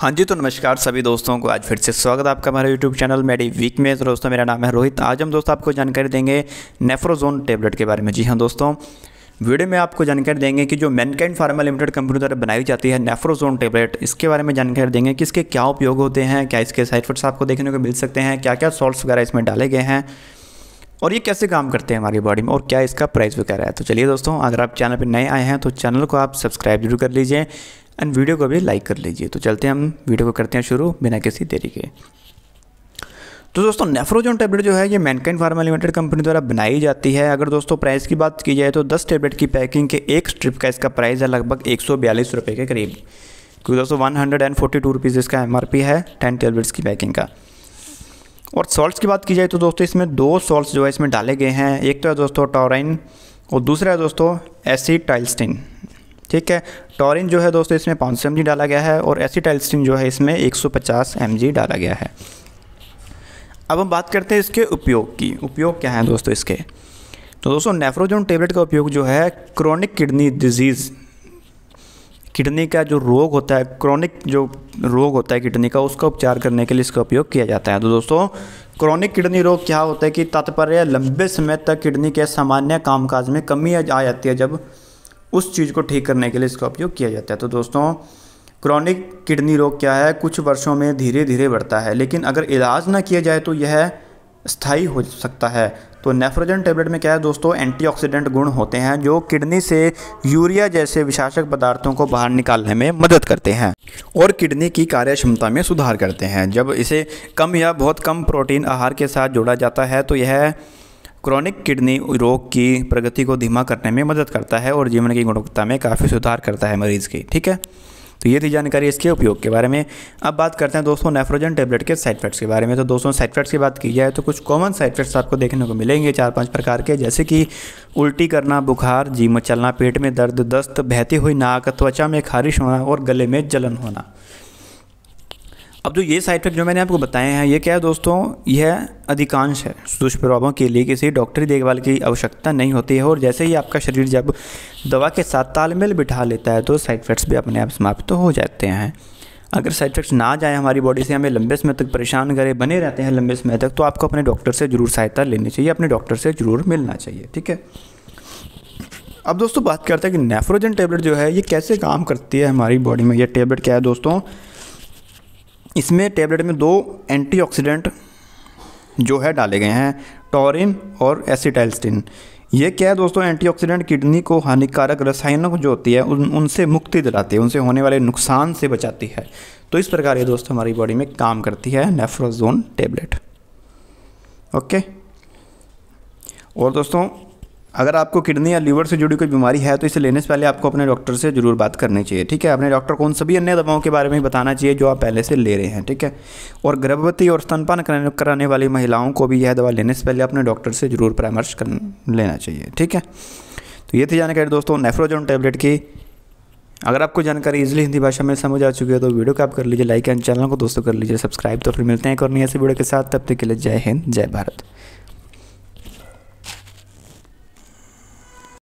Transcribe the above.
हाँ जी तो नमस्कार सभी दोस्तों को आज फिर से स्वागत है आपका हमारे यूट्यूब चैनल मेडी वीक में तो दोस्तों मेरा नाम है रोहित आज हम दोस्तों आपको जानकारी देंगे नेफ्रोजोन टेबलेट के बारे में जी हाँ दोस्तों वीडियो में आपको जानकारी देंगे कि जो मैनकाइंड फार्मा लिमिटेड कंपनी द्वारा बनाई जाती है नेफ्रोजोन टेबलेट इसके बारे में जानकारी देंगे कि इसके क्या उपयोग होते हैं क्या इसके साइड इफेक्ट्स आपको देखने को मिल सकते हैं क्या क्या सॉल्ट्स वगैरह इसमें डाले गए हैं और ये कैसे काम करते हैं हमारी बॉडी में और क्या इसका प्राइस वगैरह है तो चलिए दोस्तों अगर आप चैनल पर नए आए हैं तो चैनल को आप सब्सक्राइब जरूर कर लीजिए एंड वीडियो को भी लाइक कर लीजिए तो चलते हैं हम वीडियो को करते हैं शुरू बिना किसी देरी के तो दोस्तों नेफ्रोजोन टैबलेट जो है ये मैनकाइन फार्मा लिमिटेड कंपनी द्वारा बनाई जाती है अगर दोस्तों प्राइस की बात की जाए तो 10 टैबलेट की पैकिंग के एक स्ट्रिप का इसका प्राइस है लगभग एक सौ के करीब क्योंकि दोस्तों one hundred and forty two rupees इसका एम है टेन टेबलेट्स की पैकिंग का और सॉल्ट्स की बात की जाए तो दोस्तों इसमें दो सॉल्ट जो है इसमें डाले गए हैं एक तो है दोस्तों टॉराइन और दूसरा है दोस्तों एसिड टाइल्सटिन ठीक है टॉरिन जो है दोस्तों इसमें पाँच सौ डाला गया है और एसिटाइलस्टिन जो है इसमें एक सौ डाला गया है अब हम बात करते हैं इसके उपयोग की उपयोग क्या है दोस्तों इसके तो दोस्तों नेफ्रोजोन टेबलेट का उपयोग जो है क्रॉनिक किडनी डिजीज़ किडनी का जो रोग होता है क्रॉनिक जो रोग होता है किडनी का उसका उपचार करने के लिए इसका उपयोग किया जाता है तो दोस्तों क्रॉनिक किडनी रोग क्या होता है कि तात्पर्य लंबे समय तक किडनी के सामान्य कामकाज में कमी आ जाती है जब उस चीज़ को ठीक करने के लिए इसका उपयोग किया जाता है तो दोस्तों क्रॉनिक किडनी रोग क्या है कुछ वर्षों में धीरे धीरे बढ़ता है लेकिन अगर इलाज ना किया जाए तो यह स्थायी हो सकता है तो नेफ्रोजन टेबलेट में क्या है दोस्तों एंटीऑक्सीडेंट गुण होते हैं जो किडनी से यूरिया जैसे विशाषक पदार्थों को बाहर निकालने में मदद करते हैं और किडनी की कार्य क्षमता में सुधार करते हैं जब इसे कम या बहुत कम प्रोटीन आहार के साथ जोड़ा जाता है तो यह क्रॉनिक किडनी रोग की प्रगति को धीमा करने में मदद करता है और जीवन की गुणवत्ता में काफ़ी सुधार करता है मरीज़ की ठीक है तो ये थी जानकारी इसके उपयोग के बारे में अब बात करते हैं दोस्तों नेफ्रोजन टेबलेट के साइड इफेक्ट्स के बारे में तो दोस्तों साइड इफेक्ट्स की बात की जाए तो कुछ कॉमन साइड इफेक्ट्स आपको देखने को मिलेंगे चार पांच प्रकार के जैसे कि उल्टी करना बुखार जी मचलना पेट में दर्द दस्त बहती हुई नाक त्वचा में खारिश होना और गले में जलन होना अब जो ये साइड इफेक्ट जो मैंने आपको बताए हैं ये क्या है दोस्तों यह अधिकांश है दुष्प्रभावों के लिए किसी डॉक्टरी देखभाल की आवश्यकता नहीं होती है और जैसे ही आपका शरीर जब दवा के साथ तालमेल बिठा लेता है तो साइड इफेक्ट्स भी अपने आप समाप्त तो हो जाते हैं अगर साइड इफेक्ट्स ना जाए हमारी बॉडी से हमें लंबे समय तक परेशान करें बने रहते हैं लंबे समय तक तो आपको अपने डॉक्टर से ज़रूर सहायता लेनी चाहिए अपने डॉक्टर से ज़रूर मिलना चाहिए ठीक है अब दोस्तों बात करते हैं कि नेफ्रोजन टेबलेट जो है ये कैसे काम करती है हमारी बॉडी में ये टेबलेट क्या है दोस्तों इसमें टेबलेट में दो एंटीऑक्सीडेंट जो है डाले गए हैं टॉरिन और एसिटाइलस्टिन ये क्या है दोस्तों एंटीऑक्सीडेंट किडनी को हानिकारक रसायनों जो होती है उन उनसे मुक्ति दिलाती है उनसे होने वाले नुकसान से बचाती है तो इस प्रकार ये दोस्तों हमारी बॉडी में काम करती है नेफ्रोजोन टेबलेट ओके और दोस्तों अगर आपको किडनी या लीवर से जुड़ी कोई बीमारी है तो इसे लेने से पहले आपको अपने डॉक्टर से जरूर बात करनी चाहिए ठीक है अपने डॉक्टर को उन सभी अन्य दवाओं के बारे में बताना चाहिए जो आप पहले से ले रहे हैं ठीक है और गर्भवती और स्तनपान कराने वाली महिलाओं को भी यह दवा लेने से पहले अपने डॉक्टर से जरूर परामर्श कर लेना चाहिए ठीक है तो ये थी जानकारी दोस्तों नेफ्रोजोन टैबलेट की अगर आपको जानकारी इजिली हिंदी भाषा में समझ आ चुकी है तो वीडियो को आप कर लीजिए लाइक एंड चैनल को दोस्तों कर लीजिए सब्सक्राइब तो फिर मिलते हैं एक और नहीं ऐसी वीडियो के साथ तब तक के लिए जय हिंद जय भारत